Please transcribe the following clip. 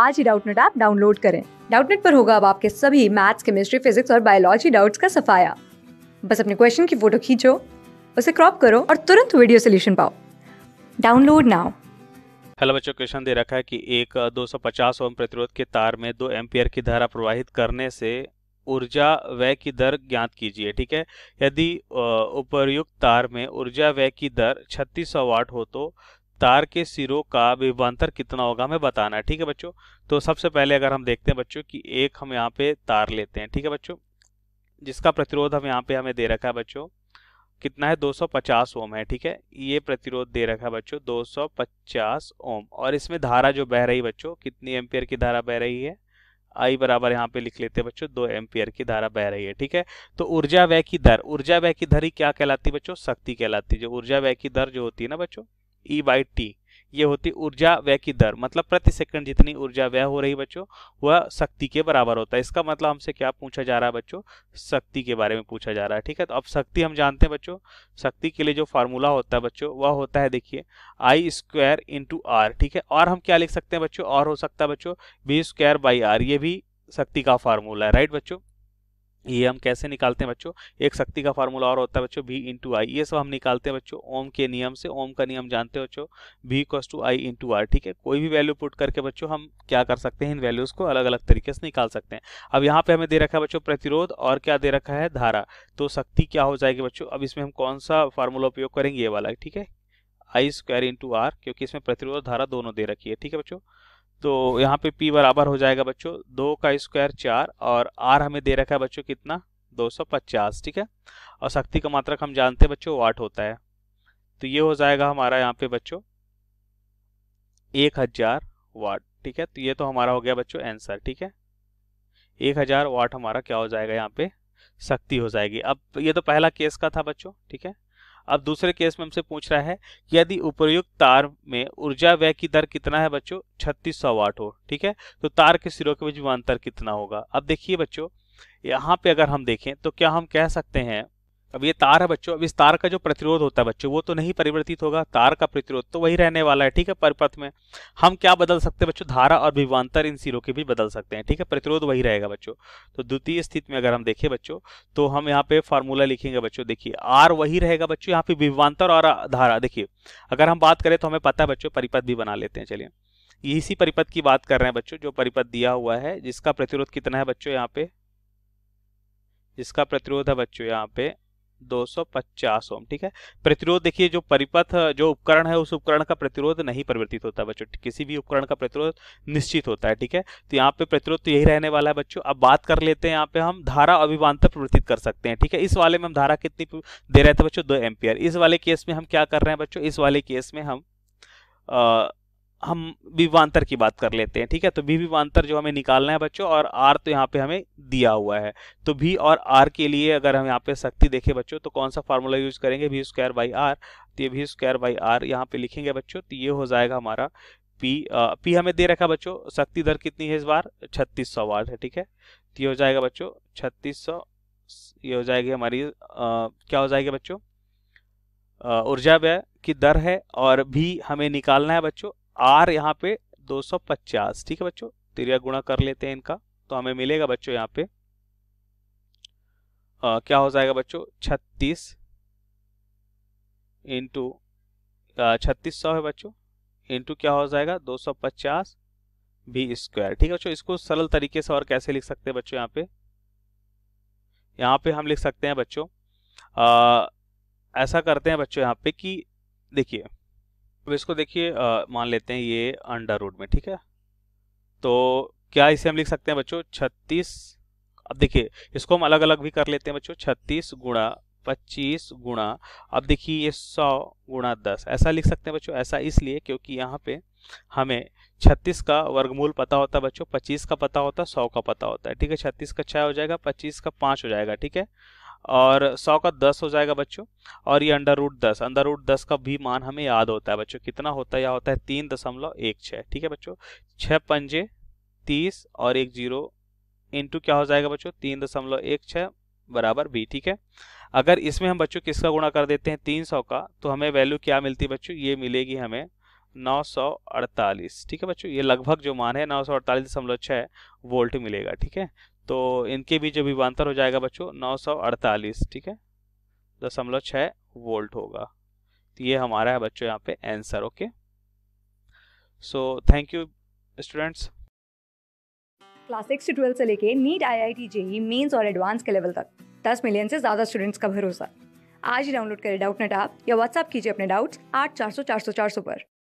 आज ही Doubtnut app download करें डाउटनेट पर होगा अब आपके सभी मैथ्स केमिस्ट्री फिजिक्स और बायोलॉजी डाउट्स का सफाया बस अपने क्वेश्चन की फोटो खींचो उसे क्रॉप करो और तुरंत वीडियो सोल्यूशन पाओ डाउनलोड नाउ हेलो बच्चों क्वेश्चन दे रखा है कि एक 250 ओम प्रतिरोध के तार में दो एम्पियर की धारा प्रवाहित करने से ऊर्जा व्यय की दर ज्ञात कीजिए ठीक है यदि उपर्युक्त तार में ऊर्जा व्यय की दर 3600 वाट हो तो तार के सिरों का विभवांतर कितना होगा हमें बताना है ठीक है बच्चों तो सबसे पहले अगर हम देखते हैं बच्चों कि एक हम यहाँ पे तार लेते हैं ठीक है बच्चों जिसका प्रतिरोध हम यहाँ पे हमें दे रखा है बच्चों कितना है 250 ओम है ठीक है ये प्रतिरोध दे रखा है बच्चों 250 ओम और इसमें धारा जो बह रही बच्चों कितनी एम्पियर की धारा बह रही है आई बराबर यहाँ पे लिख लेते हैं बच्चों दो एम्पियर की धारा बह रही है ठीक है तो ऊर्जा व्यय की दर ऊर्जा व्यय की दर ही क्या कहलाती है बच्चों शक्ति कहलाती है जो ऊर्जा व्यय की दर जो होती है ना बच्चों ई बाई टी ये होती ऊर्जा व्यय की दर मतलब प्रति सेकंड जितनी ऊर्जा व्यय हो रही बच्चों वह शक्ति के बराबर होता है इसका मतलब हमसे क्या पूछा जा रहा है बच्चों शक्ति के बारे में पूछा जा रहा है ठीक है तो अब शक्ति हम जानते हैं बच्चों शक्ति के लिए जो फार्मूला होता है बच्चों वह होता है देखिए आई स्क्वायर इंटू आर ठीक है और हम क्या लिख सकते हैं बच्चों और हो सकता है बच्चों बी स्क्वायर बाई आर ये भी शक्ति का फार्मूला है राइट बच्चों ये हम कैसे निकालते हैं बच्चों एक शक्ति का फार्मूला और होता है बच्चों बी इंटू आई ये सब हम निकालते हैं बच्चों ओम के नियम से ओम का नियम जानते हो बच्चों B cos two I into R ठीक है कोई भी वैल्यू पुट करके बच्चों हम क्या कर सकते हैं इन वैल्यूज को अलग अलग तरीके से निकाल सकते हैं अब यहाँ पे हमें दे रखा है बच्चों प्रतिरोध और क्या दे रखा है धारा तो शक्ति क्या हो जाएगी बच्चों अब इसमें हम कौन सा फार्मूला उपयोग करेंगे ये वाला ठीक है आई स्क्वायर इंटू आर क्योंकि इसमें प्रतिरोध धारा दोनों दे रखी है ठीक है बच्चों तो यहाँ पे पी बराबर हो जाएगा बच्चों दो का स्क्वायर चार और आर हमें दे रखा है बच्चों कितना 250 ठीक है और शक्ति का मात्रक हम जानते हैं बच्चों वाट होता है तो ये हो जाएगा हमारा यहाँ पे बच्चों एक हजार वाट ठीक है तो ये तो हमारा हो गया बच्चों आंसर ठीक है एक हजार वाट हमारा क्या हो जाएगा यहाँ पे शक्ति हो जाएगी अब ये तो पहला केस का था बच्चों ठीक है अब दूसरे केस में हमसे पूछ रहा है कि यदि उपयुक्त तार में ऊर्जा व्यय की दर कितना है बच्चों छत्तीस वाट हो ठीक है तो तार के सिरों के बीच अंतर कितना होगा अब देखिए बच्चों यहाँ पे अगर हम देखें तो क्या हम कह सकते हैं अब ये तार है बच्चों अब इस तार का जो प्रतिरोध होता है बच्चों वो तो नहीं परिवर्तित होगा तार का प्रतिरोध तो वही रहने वाला है ठीक है परिपथ में हम क्या बदल सकते हैं बच्चों धारा और विवांतर इन सिरों के भी बदल सकते हैं ठीक है प्रतिरोध वही रहेगा बच्चों तो द्वितीय स्थिति में अगर हम देखें बच्चों तो हम यहाँ पे फार्मूला लिखेंगे बच्चों देखिए आर वही रहेगा बच्चों यहाँ पे विवांतर और धारा देखिए अगर हम बात करें तो हमें पता है बच्चों परिपथ भी बना लेते हैं चलिए इसी परिपथ की बात कर रहे हैं बच्चों जो परिपथ दिया हुआ है जिसका प्रतिरोध कितना है बच्चों यहाँ पे जिसका प्रतिरोध है बच्चों यहाँ पे 250 ओम ठीक है प्रतिरोध देखिए जो परिपथ जो उपकरण है उस उपकरण का प्रतिरोध नहीं परिवर्तित होता है बच्चों किसी भी उपकरण का प्रतिरोध निश्चित होता है ठीक है तो यहाँ पे प्रतिरोध तो यही रहने वाला है बच्चों अब बात कर लेते हैं यहाँ पे हम धारा अभिवांतर प्रवर्तित कर सकते हैं ठीक है इस वाले में हम धारा कितनी दे रहे थे बच्चों दो एम्पियर इस वाले केस में हम क्या कर रहे हैं बच्चों इस वाले केस में हम आ, हम विवांतर की बात कर लेते हैं ठीक है तो भी विवांतर जो हमें निकालना है बच्चों और आर तो यहाँ पे हमें दिया हुआ है तो भी और आर के लिए अगर हम यहाँ पे शक्ति देखें बच्चों तो कौन सा फॉर्मूला यूज करेंगे भी स्क्वायर बाई आर तो ये भी स्क्वायर बाई आर यहाँ पे लिखेंगे बच्चों तो ये हो जाएगा हमारा पी आ, पी हमें दे रखा बच्चों शक्ति दर कितनी है इस बार छत्तीस सौ वाट है ठीक है तो ये हो जाएगा बच्चों छत्तीस सौ ये हो जाएगी हमारी क्या हो जाएगी बच्चों ऊर्जा व्यय की दर है और भी हमें निकालना है बच्चों आर यहाँ पे 250 ठीक है बच्चों त्रिया गुणा कर लेते हैं इनका तो हमें मिलेगा बच्चों यहाँ पे आ, क्या हो जाएगा बच्चों छत्तीस इंटू छत्तीस सौ है बच्चों इंटू क्या हो जाएगा 250 बी स्क्वायर ठीक है बच्चों इसको सरल तरीके से और कैसे लिख सकते हैं बच्चों यहाँ पे यहाँ पे हम लिख सकते हैं बच्चों ऐसा करते हैं बच्चों यहाँ पे कि देखिए अब इसको देखिए मान लेते हैं ये अंडर रूट में ठीक है तो क्या इसे हम लिख सकते हैं बच्चों छत्तीस अब देखिए इसको हम अलग अलग भी कर लेते हैं बच्चों छत्तीस गुणा पच्चीस गुणा अब देखिए ये सौ गुणा दस ऐसा लिख सकते हैं बच्चों ऐसा इसलिए क्योंकि यहाँ पे हमें छत्तीस का वर्गमूल पता होता है बच्चों पच्चीस का पता होता है सौ का पता होता है ठीक है छत्तीस का छः हो जाएगा पच्चीस का पाँच हो जाएगा ठीक है और सौ का दस हो जाएगा बच्चों और ये अंडर रूट दस अंडर रूट दस का भी मान हमें याद होता है बच्चों कितना होता है या होता है तीन दशमलव एक छः ठीक है बच्चों छः पंजे तीस और एक जीरो इंटू क्या हो जाएगा बच्चों तीन दशमलव एक छः बराबर बी ठीक है अगर इसमें हम बच्चों किसका गुणा कर देते हैं तीन सौ का तो हमें वैल्यू क्या मिलती है बच्चों ये मिलेगी हमें 948 ठीक है बच्चों ये लगभग जो मान है नौ सौ अड़तालीस दशमलव छः वोल्ट मिलेगा ठीक है तो इनके बीच जो विवान्तर हो जाएगा बच्चों 948 ठीक है दशमलव छः वोल्ट होगा तो ये हमारा है बच्चों यहाँ पे answer okay so thank you students class six से ट्वेल्थ से लेके NEET I I T JEE mains और एडवांस के लेवल तक दस मिलियन से ज़्यादा स्टूडेंट्स का भरोसा आज ही डाउनलोड करें डाउट नेट आप या व्हाट्सअप कीजिए अपने डाउट्स आठ चार सौ चार सौ चार सौ पर